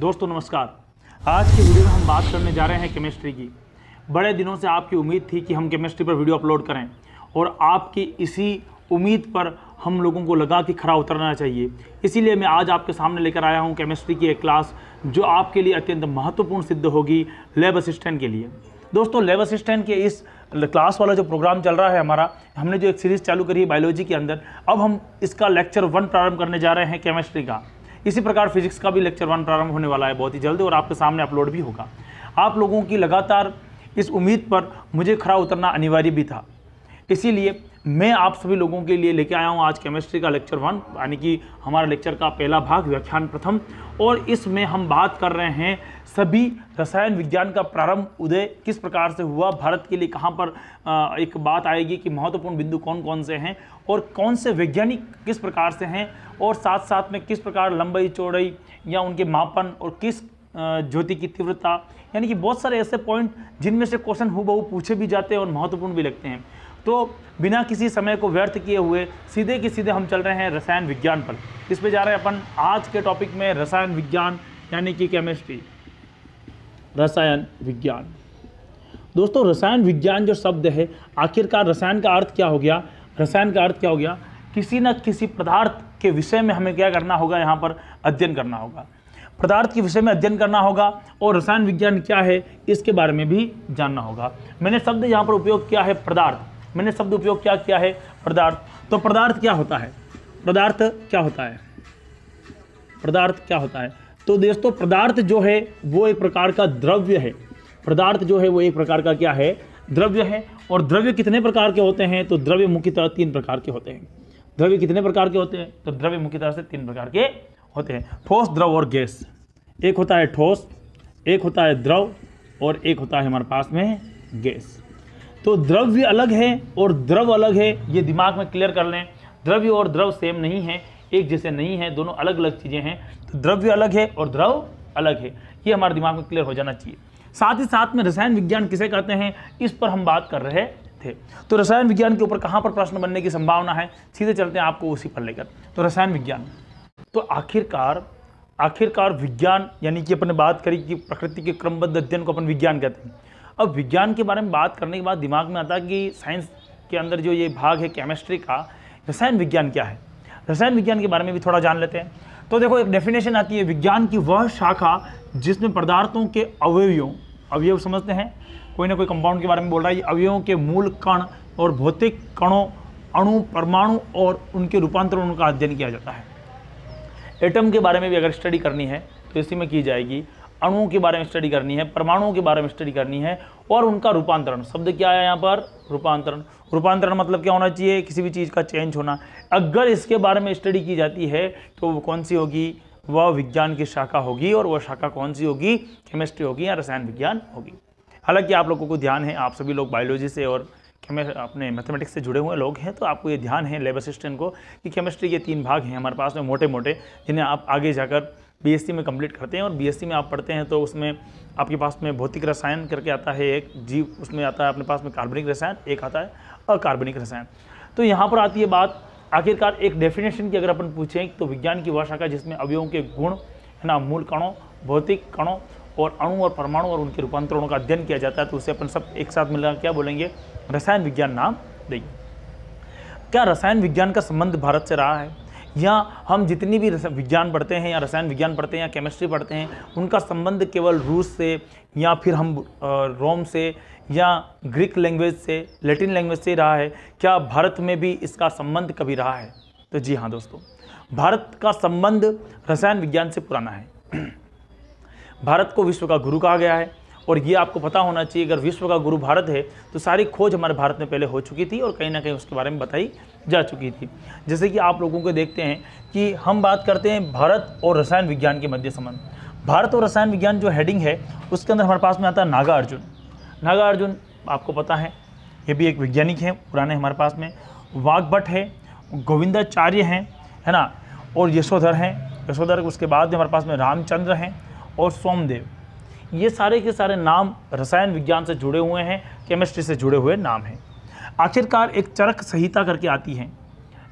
दोस्तों नमस्कार आज की वीडियो में हम बात करने जा रहे हैं केमिस्ट्री की बड़े दिनों से आपकी उम्मीद थी कि हम केमिस्ट्री पर वीडियो अपलोड करें और आपकी इसी उम्मीद पर हम लोगों को लगा कि खरा उतरना चाहिए इसीलिए मैं आज आपके सामने लेकर आया हूँ केमिस्ट्री की एक क्लास जो आपके लिए अत्यंत महत्वपूर्ण सिद्ध होगी लेब असिस्टेंट के लिए दोस्तों लेब असिस्टेंट के इस क्लास वाला जो प्रोग्राम चल रहा है हमारा हमने जो एक सीरीज़ चालू करी है बायोलॉजी के अंदर अब हम इसका लेक्चर वन प्रारंभ करने जा रहे हैं केमिस्ट्री का इसी प्रकार फिजिक्स का भी लेक्चर वन प्रारंभ होने वाला है बहुत ही जल्द और आपके सामने अपलोड भी होगा आप लोगों की लगातार इस उम्मीद पर मुझे खड़ा उतरना अनिवार्य भी था इसीलिए मैं आप सभी लोगों के लिए लेके आया हूँ आज केमिस्ट्री का लेक्चर वन यानी कि हमारा लेक्चर का पहला भाग व्याख्यान प्रथम और इसमें हम बात कर रहे हैं सभी रसायन विज्ञान का प्रारंभ उदय किस प्रकार से हुआ भारत के लिए कहाँ पर एक बात आएगी कि महत्वपूर्ण बिंदु कौन कौन से हैं और कौन से वैज्ञानिक किस प्रकार से हैं और साथ साथ में किस प्रकार लंबाई चौड़ाई या उनके मापन और किस ज्योति की तीव्रता यानी कि बहुत सारे ऐसे पॉइंट जिनमें से क्वेश्चन हु पूछे भी जाते हैं और महत्वपूर्ण भी लगते हैं तो बिना किसी समय को व्यर्थ किए हुए सीधे के सीधे हम चल रहे हैं रसायन विज्ञान पर इस पे जा रहे हैं अपन आज के टॉपिक में रसायन विज्ञान यानी कि केमिस्ट्री रसायन विज्ञान दोस्तों रसायन विज्ञान जो शब्द है आखिरकार रसायन का अर्थ क्या हो गया रसायन का अर्थ क्या हो गया किसी न किसी पदार्थ के विषय में हमें क्या करना होगा यहाँ पर अध्ययन करना होगा पदार्थ के विषय में अध्ययन करना होगा और रसायन विज्ञान क्या है इसके बारे में भी जानना होगा मैंने शब्द यहाँ पर उपयोग किया है पदार्थ मैंने शब्द उपयोग क्या किया है पदार्थ तो पदार्थ क्या होता है पदार्थ क्या होता है पदार्थ क्या होता है तो दोस्तों पदार्थ जो है वो एक प्रकार का द्रव्य है पदार्थ जो है वो एक प्रकार का क्या है द्रव्य है और द्रव्य कितने प्रकार के होते हैं तो द्रव्य मुख्यतः तीन प्रकार के होते हैं द्रव्य कितने प्रकार के होते हैं तो द्रव्य मुख्यतः से तीन प्रकार के होते हैं ठोस द्रव और गैस एक होता है ठोस एक होता है द्रव और एक होता है हमारे पास में गैस तो द्रव्य अलग है और द्रव अलग है ये दिमाग में क्लियर कर लें द्रव्य और द्रव सेम नहीं है एक जैसे नहीं है दोनों अलग अलग चीज़ें हैं तो द्रव्य अलग है और द्रव अलग है ये हमारे दिमाग में क्लियर हो जाना चाहिए साथ ही साथ में रसायन विज्ञान किसे कहते हैं इस पर हम बात कर रहे थे तो रसायन विज्ञान के ऊपर कहाँ पर प्रश्न बनने की संभावना है सीधे चलते हैं आपको उसी पर लेकर तो रसायन विज्ञान तो आखिरकार आखिरकार विज्ञान यानी कि अपन बात करी कि प्रकृति के क्रमबद्ध अध्ययन को अपन विज्ञान कहते हैं अब विज्ञान के बारे में बात करने के बाद दिमाग में आता है कि साइंस के अंदर जो ये भाग है केमिस्ट्री का रसायन विज्ञान क्या है रसायन विज्ञान के बारे में भी थोड़ा जान लेते हैं तो देखो एक डेफिनेशन आती है विज्ञान की वह शाखा जिसमें पदार्थों के अवयवियों अवयव समझते हैं कोई ना कोई कंपाउंड के बारे में बोल रहा है अवयवों के मूल कण और भौतिक कणों अणु परमाणु और उनके रूपांतरणों का अध्ययन किया जाता है एटम के बारे में भी अगर स्टडी करनी है तो इसी में की जाएगी अणुओं के बारे में स्टडी करनी है परमाणुओं के बारे में स्टडी करनी है और उनका रूपांतरण शब्द क्या आया यहाँ पर रूपांतरण रूपांतरण मतलब क्या होना चाहिए किसी भी चीज़ का चेंज होना अगर इसके बारे में स्टडी की जाती है तो वो कौन सी होगी वह विज्ञान की शाखा होगी और वह शाखा कौन सी होगी केमिस्ट्री होगी या रसायन विज्ञान होगी हालांकि आप लोगों को ध्यान है आप सभी लोग बायोलॉजी से और अपने मैथमेटिक्स से जुड़े हुए लोग हैं तो आपको ये ध्यान है लेब असिस्टेंट को कि केमिस्ट्री के तीन भाग हैं हमारे पास में मोटे मोटे जिन्हें आप आगे जाकर बीएससी में कंप्लीट करते हैं और बीएससी में आप पढ़ते हैं तो उसमें आपके पास में भौतिक रसायन करके आता है एक जीव उसमें आता है अपने पास में कार्बनिक रसायन एक आता है अकार्बनिक रसायन तो यहाँ पर आती है बात आखिरकार एक डेफिनेशन की अगर अपन पूछें तो विज्ञान की वह शाखा जिसमें अवयवों के गुण है ना मूल कणों भौतिक कणों और अणु और परमाणु और उनके रूपांतरणों का अध्ययन किया जाता है तो उसे अपन सब एक साथ मिलकर क्या बोलेंगे रसायन विज्ञान नाम देंगे क्या रसायन विज्ञान का संबंध भारत से रहा है या हम जितनी भी विज्ञान पढ़ते हैं या रसायन विज्ञान पढ़ते हैं या केमिस्ट्री पढ़ते हैं उनका संबंध केवल रूस से या फिर हम रोम से या ग्रीक लैंग्वेज से लैटिन लैंग्वेज से रहा है क्या भारत में भी इसका संबंध कभी रहा है तो जी हाँ दोस्तों भारत का संबंध रसायन विज्ञान से पुराना है भारत को विश्व का गुरु कहा गया है और ये आपको पता होना चाहिए अगर विश्व का गुरु भारत है तो सारी खोज हमारे भारत में पहले हो चुकी थी और कहीं ना कहीं उसके बारे में बताई जा चुकी थी जैसे कि आप लोगों को देखते हैं कि हम बात करते हैं भारत और रसायन विज्ञान के मध्य संबंध भारत और रसायन विज्ञान जो हेडिंग है उसके अंदर हमारे पास में आता है नागा अर्जुन नागा अर्जुन आपको पता है ये भी एक वैज्ञानिक हैं पुराने हमारे पास में वाघभट है गोविंदाचार्य हैं है ना और यशोधर हैं यशोधर उसके बाद हमारे पास में रामचंद्र हैं और सोमदेव ये सारे के सारे नाम रसायन विज्ञान से जुड़े हुए हैं केमिस्ट्री से जुड़े हुए नाम हैं आखिरकार एक चरक संहिता करके आती है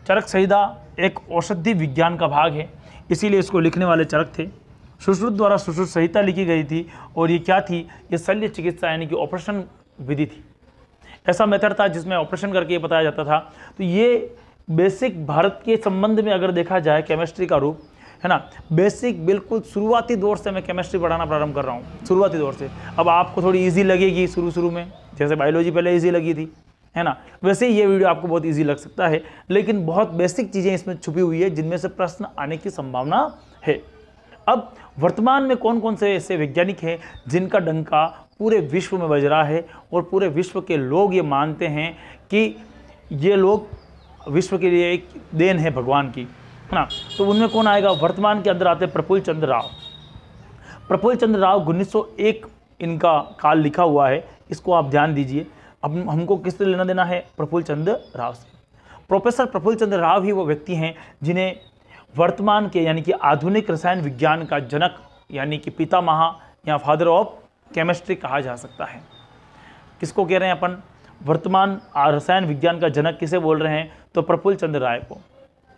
चरक संहिता एक औषधि विज्ञान का भाग है इसीलिए इसको लिखने वाले चरक थे सुश्रुत द्वारा सुश्रुत संहिता लिखी गई थी और ये क्या थी ये शल्य चिकित्सा यानी कि ऑपरेशन विधि थी ऐसा मेथड था जिसमें ऑपरेशन करके ये बताया जाता था तो ये बेसिक भारत के संबंध में अगर देखा जाए केमिस्ट्री का रूप है ना बेसिक बिल्कुल शुरुआती दौर से मैं केमिस्ट्री पढ़ाना प्रारंभ कर रहा हूँ शुरुआती दौर से अब आपको थोड़ी ईजी लगेगी शुरू शुरू में जैसे बायोलॉजी पहले ईजी लगी थी है ना वैसे ही ये वीडियो आपको बहुत ईजी लग सकता है लेकिन बहुत बेसिक चीज़ें इसमें छुपी हुई है जिनमें से प्रश्न आने की संभावना है अब वर्तमान में कौन कौन से ऐसे वैज्ञानिक हैं जिनका डंका पूरे विश्व में बज रहा है और पूरे विश्व के लोग ये मानते हैं कि ये लोग विश्व के लिए एक देन है भगवान की है ना तो उनमें कौन आएगा वर्तमान के अंदर आते हैं प्रफुल्ल चंद्र राव प्रफुल्ल चंद्र राव उन्नीस इनका काल लिखा हुआ है इसको आप ध्यान दीजिए अब हमको किससे लेना देना है प्रफुल्ल चंद्र राव से प्रोफेसर प्रफुल्ल चंद्र राव ही वो व्यक्ति हैं जिन्हें वर्तमान के यानी कि आधुनिक रसायन विज्ञान का जनक यानी कि पिता महा या फादर ऑफ केमिस्ट्री कहा जा सकता है किसको कह रहे हैं अपन वर्तमान रसायन विज्ञान का जनक किसे बोल रहे हैं तो प्रफुल्ल चंद्र राय को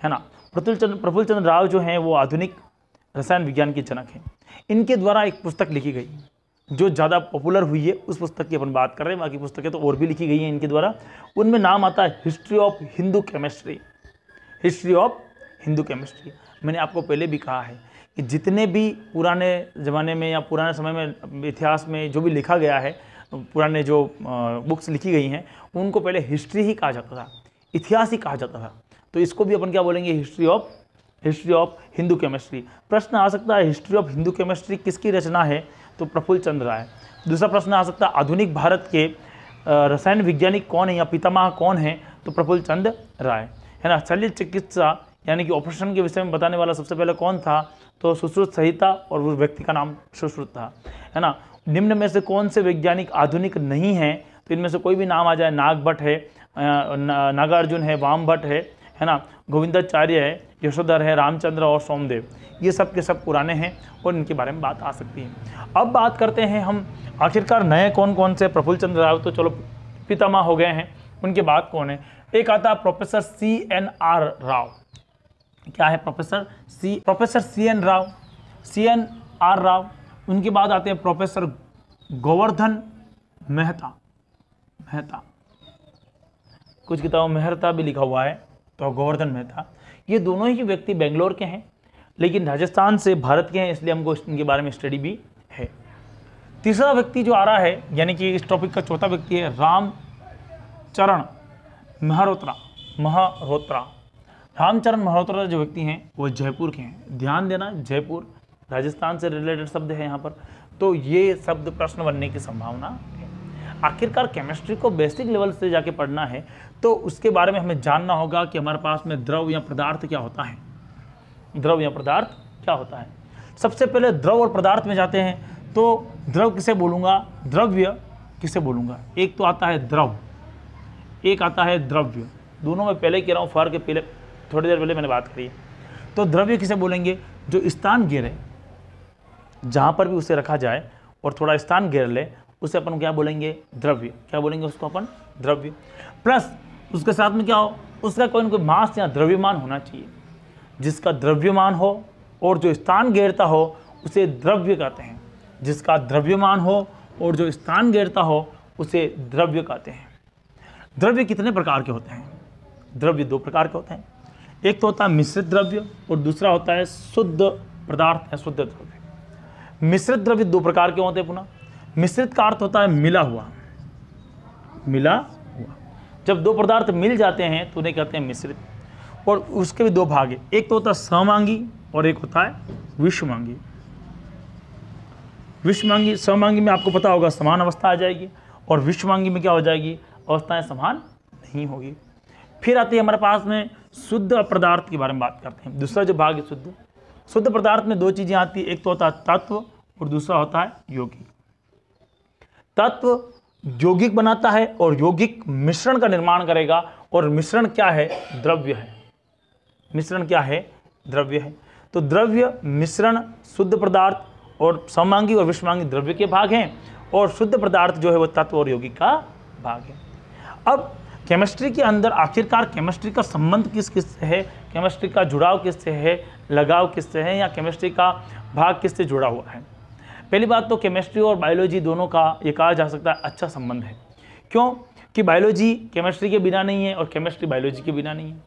है ना प्रतुल चंद प्रफुल चंद्र राव जो हैं वो आधुनिक रसायन विज्ञान के जनक हैं इनके द्वारा एक पुस्तक लिखी गई जो ज़्यादा पॉपुलर हुई है उस पुस्तक की अपन बात कर रहे हैं बाकी पुस्तकें तो और भी लिखी गई हैं इनके द्वारा उनमें नाम आता है history of Hindu chemistry history of Hindu chemistry मैंने आपको पहले भी कहा है कि जितने भी पुराने ज़माने में या पुराने समय में इतिहास में जो भी लिखा गया है पुराने जो बुक्स लिखी गई हैं उनको पहले हिस्ट्री ही कहा जाता था इतिहास ही कहा जाता था तो इसको भी अपन क्या बोलेंगे history of history of Hindu chemistry प्रश्न आ सकता है हिस्ट्री ऑफ हिंदू केमिस्ट्री किसकी रचना है तो प्रफुल्ल चंद्र राय दूसरा प्रश्न आ सकता है आधुनिक भारत के रसायन वैज्ञानिक कौन है या पितामह कौन है तो प्रफुल्ल चंद्र राय है ना शल्य चिकित्सा यानी कि ऑपरेशन के विषय में बताने वाला सबसे पहले कौन था तो सुश्रुत संहिता और उस व्यक्ति का नाम सुश्रुत था है ना निम्न में से कौन से वैज्ञानिक आधुनिक नहीं हैं तो इनमें से कोई भी नाम आ जाए नागभट्ट है नागार्जुन है वाम भट्ट है है ना गोविंदाचार्य है यशोधर है रामचंद्र और सोमदेव ये सब के सब पुराने हैं और इनके बारे में बात आ सकती है अब बात करते हैं हम आखिरकार नए कौन कौन से प्रफुल्ल चंद्र राव तो चलो पितामा हो गए हैं उनके बाद कौन है एक आता professor C N R Rao क्या है professor C professor C N Rao C N R Rao उनके बाद आते हैं प्रोफेसर गोवर्धन मेहता मेहता कुछ किताबों में मेहरता भी लिखा हुआ है तो गोवर्धन मेहता ये दोनों ही व्यक्ति बेंगलोर के हैं लेकिन राजस्थान से भारत के हैं इसलिए हमको इनके बारे में स्टडी भी है तीसरा व्यक्ति जो आ रहा है यानी कि इस टॉपिक का चौथा व्यक्ति है रामचरण महारोत्रा महारोत्रा रामचरण महारोत्रा जो व्यक्ति हैं वो जयपुर के हैं ध्यान देना जयपुर राजस्थान से रिलेटेड शब्द है यहाँ पर तो ये शब्द प्रश्न बनने की संभावना आखिरकार केमिस्ट्री को बेसिक लेवल से जाके पढ़ना है तो उसके बारे में हमें जानना होगा कि हमारे पास में द्रव या पदार्थ क्या होता है द्रव या पदार्थ क्या होता है सबसे पहले द्रव और पदार्थ में जाते हैं तो द्रव किसे बोलूँगा द्रव्य किसे बोलूँगा एक तो आता है द्रव एक आता है द्रव्य दोनों में पहले कह रहा हूँ फर्क पहले थोड़ी देर पहले मैंने बात करी तो द्रव्य किसे बोलेंगे जो स्थान गिरे जहाँ पर भी उसे रखा जाए और थोड़ा स्थान घेर ले उसे अपन क्या बोलेंगे द्रव्य क्या बोलेंगे उसको अपन द्रव्य प्लस उसके साथ में क्या हो उसका कोई ना कोई मास या द्रव्यमान होना चाहिए जिसका द्रव्यमान हो और जो स्थान घेरता हो उसे द्रव्य कहते हैं जिसका द्रव्यमान हो और जो स्थान घेरता हो उसे द्रव्य कहते हैं द्रव्य कितने प्रकार के होते हैं द्रव्य दो प्रकार के होते हैं एक तो होता है मिश्रित द्रव्य और दूसरा होता है शुद्ध पदार्थ या शुद्ध द्रव्य मिश्रित द्रव्य दो प्रकार के होते हैं पुनः मिश्रित का अर्थ होता है मिला हुआ मिला हुआ जब दो पदार्थ मिल जाते हैं तो उन्हें कहते हैं मिश्रित और उसके भी दो भाग है एक तो होता है समांगी और एक होता है विश्वमांगी विश्वमांगी समांगी में आपको पता होगा समान अवस्था आ जाएगी और विश्वमांगी में क्या हो जाएगी अवस्थाएं समान नहीं होगी फिर आती है हमारे पास में शुद्ध पदार्थ के बारे में बात करते हैं दूसरा जो भाग है शुद्ध शुद्ध पदार्थ में दो चीज़ें आती है एक तो होता है तत्व और दूसरा होता है योगी तत्व यौगिक बनाता है और यौगिक मिश्रण का निर्माण करेगा और मिश्रण क्या है द्रव्य है मिश्रण क्या है द्रव्य है तो द्रव्य मिश्रण शुद्ध पदार्थ और समांगी और विषमांगी द्रव्य के भाग हैं और शुद्ध पदार्थ जो है वह तत्व और यौगिक का भाग है अब केमिस्ट्री के अंदर आखिरकार केमिस्ट्री का संबंध किस किस से है केमिस्ट्री का जुड़ाव किससे है लगाव किससे है या केमिस्ट्री का भाग किससे जुड़ा हुआ है पहली बात तो केमिस्ट्री और बायोलॉजी दोनों का ये कहा जा सकता है अच्छा संबंध है क्यों कि बायोलॉजी केमिस्ट्री के बिना नहीं है और केमिस्ट्री बायोलॉजी के बिना नहीं है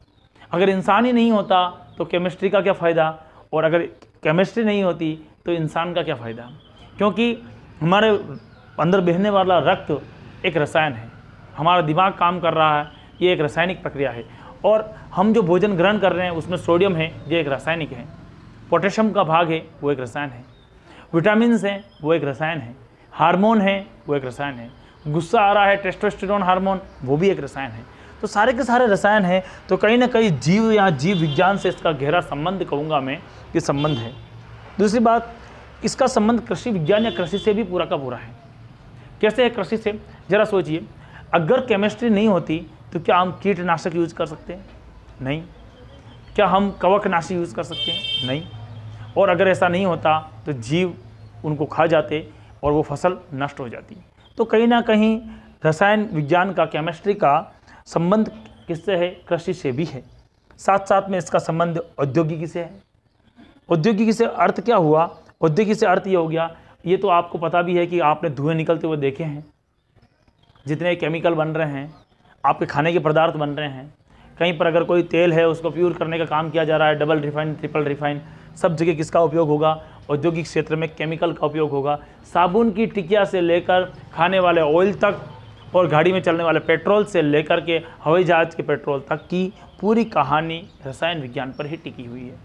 अगर इंसान ही नहीं होता तो केमिस्ट्री का क्या फ़ायदा और अगर केमिस्ट्री नहीं होती तो इंसान का क्या फ़ायदा क्योंकि हमारे अंदर बहने वाला रक्त एक रसायन है हमारा दिमाग काम कर रहा है ये एक रासायनिक प्रक्रिया है और हम जो भोजन ग्रहण कर रहे हैं उसमें सोडियम है ये एक रासायनिक है पोटेशियम का भाग है वो एक रसायन है विटामिन हैं वो एक रसायन है हार्मोन है वो एक रसायन है गुस्सा आ रहा है टेस्टोस्टेरोन हार्मोन वो भी एक रसायन है तो सारे के सारे रसायन हैं तो कहीं ना कहीं जीव या जीव विज्ञान से इसका गहरा संबंध कहूँगा मैं ये संबंध है दूसरी बात इसका संबंध कृषि विज्ञान या कृषि से भी पूरा का पूरा है कैसे है कृषि से ज़रा सोचिए अगर केमिस्ट्री नहीं होती तो क्या हम कीटनाशक यूज़ कर सकते हैं नहीं क्या हम कवकनाशी यूज़ कर सकते हैं नहीं और अगर ऐसा नहीं होता तो जीव उनको खा जाते और वो फसल नष्ट हो जाती तो कहीं ना कहीं रसायन विज्ञान का केमिस्ट्री का संबंध किससे है कृषि से भी है साथ साथ में इसका संबंध औद्योगिकी से है औद्योगिकी से अर्थ क्या हुआ औद्योगिकी से अर्थ ये हो गया ये तो आपको पता भी है कि आपने धुएं निकलते हुए देखे हैं जितने केमिकल बन रहे हैं आपके खाने के पदार्थ बन रहे हैं कहीं पर अगर कोई तेल है उसको प्योर करने का काम किया जा रहा है डबल रिफाइन ट्रिपल रिफाइन सब जगह किसका उपयोग होगा औद्योगिक क्षेत्र में केमिकल का उपयोग होगा साबुन की टिकिया से लेकर खाने वाले ऑयल तक और गाड़ी में चलने वाले पेट्रोल से लेकर के हवाई जहाज़ के पेट्रोल तक की पूरी कहानी रसायन विज्ञान पर ही टिकी हुई है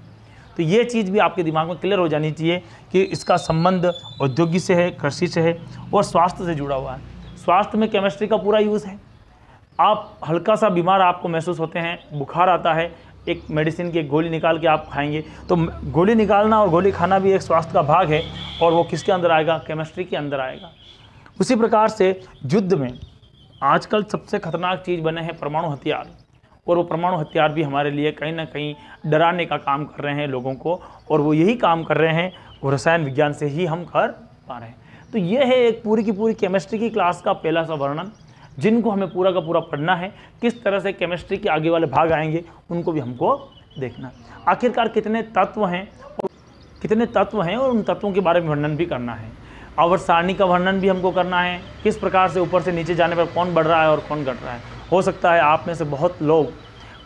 तो ये चीज़ भी आपके दिमाग में क्लियर हो जानी चाहिए कि इसका संबंध औद्योगिक से है कृषि से है और स्वास्थ्य से जुड़ा हुआ है स्वास्थ्य में केमिस्ट्री का पूरा यूज़ है आप हल्का सा बीमार आपको महसूस होते हैं बुखार आता है एक मेडिसिन की एक गोली निकाल के आप खाएंगे तो गोली निकालना और गोली खाना भी एक स्वास्थ्य का भाग है और वो किसके अंदर आएगा केमिस्ट्री के अंदर आएगा उसी प्रकार से युद्ध में आजकल सबसे खतरनाक चीज़ बने हैं परमाणु हथियार और वो परमाणु हथियार भी हमारे लिए कहीं ना कहीं डराने का काम कर रहे हैं लोगों को और वो यही काम कर रहे हैं वो रसायन विज्ञान से ही हम कर पा रहे हैं तो ये है एक पूरी की पूरी केमिस्ट्री की क्लास का पहला सा वर्णन जिनको हमें पूरा का पूरा पढ़ना है किस तरह से केमिस्ट्री के आगे वाले भाग आएंगे उनको भी हमको देखना आखिरकार कितने तत्व हैं और कितने तत्व हैं और उन तत्वों के बारे में वर्णन भी करना है आवर्त सारणी का वर्णन भी हमको करना है किस प्रकार से ऊपर से नीचे जाने पर कौन बढ़ रहा है और कौन घट रहा है हो सकता है आप में से बहुत लोग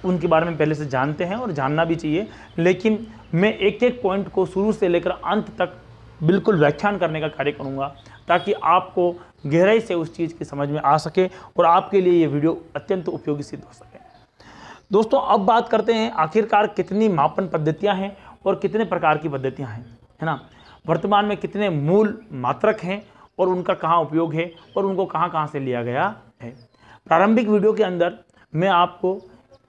उनके बारे में पहले से जानते हैं और जानना भी चाहिए लेकिन मैं एक एक पॉइंट को शुरू से लेकर अंत तक बिल्कुल व्याख्यान करने का कार्य करूँगा ताकि आपको गहराई से उस चीज़ की समझ में आ सके और आपके लिए ये वीडियो अत्यंत उपयोगी सिद्ध हो सके दोस्तों अब बात करते हैं आखिरकार कितनी मापन पद्धतियाँ हैं और कितने प्रकार की पद्धतियाँ हैं है ना वर्तमान में कितने मूल मात्रक हैं और उनका कहाँ उपयोग है और उनको कहाँ कहाँ से लिया गया है प्रारंभिक वीडियो के अंदर मैं आपको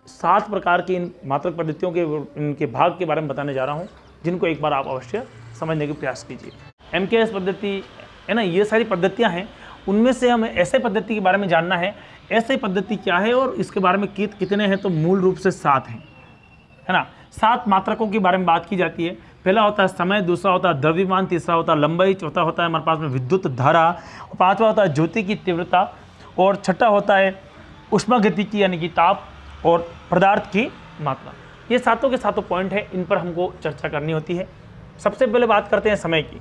सात प्रकार की इन मात्रक पद्धतियों के इनके भाग के बारे में बताने जा रहा हूँ जिनको एक बार आप अवश्य समझने के प्रयास कीजिए एम पद्धति है ना ये सारी पद्धतियाँ हैं उनमें से हमें ऐसे पद्धति के बारे में जानना है ऐसे पद्धति क्या है और इसके बारे में कित कितने हैं तो मूल रूप से सात हैं है ना सात मात्रकों के बारे में बात की जाती है पहला होता है समय दूसरा होता है द्रव्यमान तीसरा होता है लंबाई चौथा होता है हमारे पास में विद्युत धारा पाँचवा होता है ज्योति की तीव्रता और छठा होता है की यानी कि ताप और पदार्थ की मात्रा ये सातों के सातों पॉइंट हैं इन पर हमको चर्चा करनी होती है सबसे पहले बात करते हैं समय की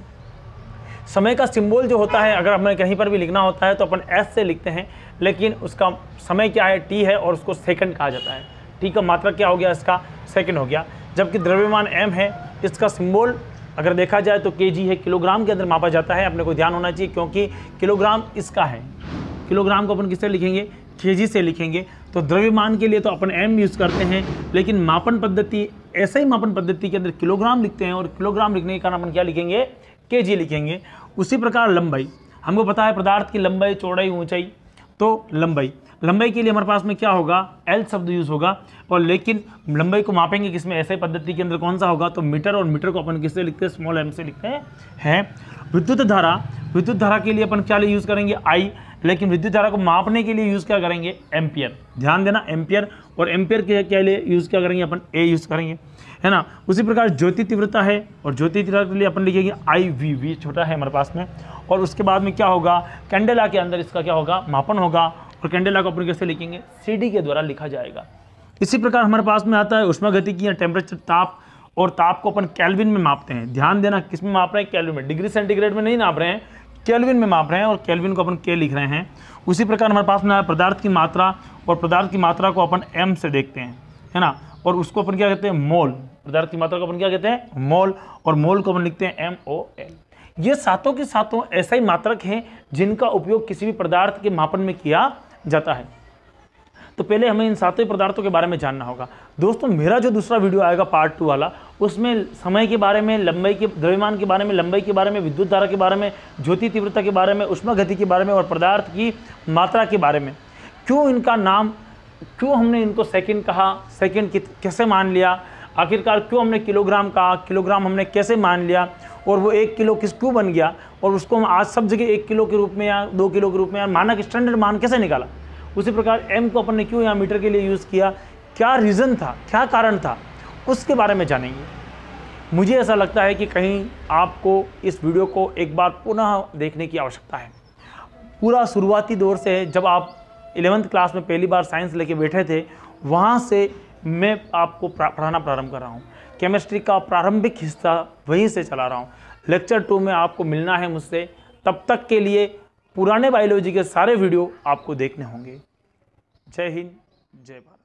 समय का सिंबल जो होता है अगर हमें कहीं पर भी लिखना होता है तो अपन एस से लिखते हैं लेकिन उसका समय क्या है टी है और उसको सेकंड कहा जाता है टी का मात्रा क्या हो गया इसका सेकंड हो गया जबकि द्रव्यमान एम है इसका सिंबल अगर देखा जाए तो के है किलोग्राम के अंदर मापा जाता है अपने को ध्यान होना चाहिए क्योंकि किलोग्राम इसका है किलोग्राम को अपन किससे लिखेंगे के से लिखेंगे तो द्रव्यमान के लिए तो अपन एम यूज़ करते हैं लेकिन मापन पद्धति ऐसे ही मापन पद्धति के अंदर किलोग्राम लिखते हैं और किलोग्राम लिखने के कारण अपन क्या लिखेंगे के जी लिखेंगे उसी प्रकार लंबाई हमको पता है पदार्थ की लंबाई चौड़ाई ऊंचाई तो लंबाई लंबाई के लिए हमारे पास में क्या होगा एल शब्द यूज़ होगा और लेकिन लंबाई को मापेंगे किसमें ऐसे पद्धति के अंदर कौन सा होगा तो मीटर और मीटर को अपन किससे लिखते हैं स्मॉल एम से लिखते हैं है विद्युत धारा विद्युत धारा के लिए अपन क्या यूज़ करेंगे आई लेकिन विद्युत धारा को मापने के लिए यूज़ क्या करेंगे एम्पियर ध्यान देना एम्पियर और एम्पियर के क्या लिए यूज़ क्या करेंगे अपन ए यूज़ करेंगे है ना उसी प्रकार ज्योति तीव्रता है और ज्योति तीव्रता के लिए अपन लिखेंगे आई वी वी छोटा है हमारे पास में और उसके बाद में क्या होगा कैंडेला के अंदर इसका क्या होगा मापन होगा और कैंडेला को अपन कैसे लिखेंगे सी डी के द्वारा लिखा जाएगा इसी प्रकार हमारे पास में आता है उष्मा की या टेम्परेचर ताप और ताप को अपन कैलविन में मापते हैं ध्यान देना किस में माप रहे हैं कैलविन में डिग्री सेंटीग्रेड में नहीं नाप रहे हैं कैलविन में माप रहे हैं और कैलविन को अपन के लिख रहे हैं उसी प्रकार हमारे पास में आया पदार्थ की मात्रा और पदार्थ की मात्रा को अपन एम से देखते हैं है ना और उसको अपन क्या कहते हैं मोल पदार्थ की मात्रा को अपन क्या कहते हैं मोल और मोल को अपन लिखते हैं एम ओ एल ये सातों के सातों ऐसा ही मात्रक हैं जिनका उपयोग किसी भी पदार्थ के मापन में किया जाता है तो पहले हमें इन सातों पदार्थों के बारे में जानना होगा दोस्तों मेरा जो दूसरा वीडियो आएगा पार्ट टू वाला उसमें समय के बारे में लंबाई के द्रव्यमान के बारे में लंबाई के बारे में विद्युत धारा के बारे में ज्योति तीव्रता के बारे में उष्मा गति के बारे में और पदार्थ की मात्रा के बारे में क्यों इनका नाम क्यों हमने इनको सेकंड कहा सेकेंड कैसे मान लिया आखिरकार क्यों हमने किलोग्राम कहा किलोग्राम हमने कैसे मान लिया और वो एक किलो किस क्यों बन गया और उसको हम आज सब जगह एक किलो के रूप में या दो किलो के रूप में या मानक स्टैंडर्ड मान कैसे निकाला उसी प्रकार एम को अपन ने क्यों यहाँ मीटर के लिए यूज़ किया क्या रीज़न था क्या कारण था उसके बारे में जानेंगे मुझे ऐसा लगता है कि कहीं आपको इस वीडियो को एक बार पुनः देखने की आवश्यकता है पूरा शुरुआती दौर से जब आप इलेवंथ क्लास में पहली बार साइंस लेके बैठे थे वहाँ से मैं आपको पढ़ाना प्रारंभ कर रहा हूँ केमिस्ट्री का प्रारंभिक हिस्सा वहीं से चला रहा हूँ लेक्चर टू में आपको मिलना है मुझसे तब तक के लिए पुराने बायोलॉजी के सारे वीडियो आपको देखने होंगे जय हिंद जय भारत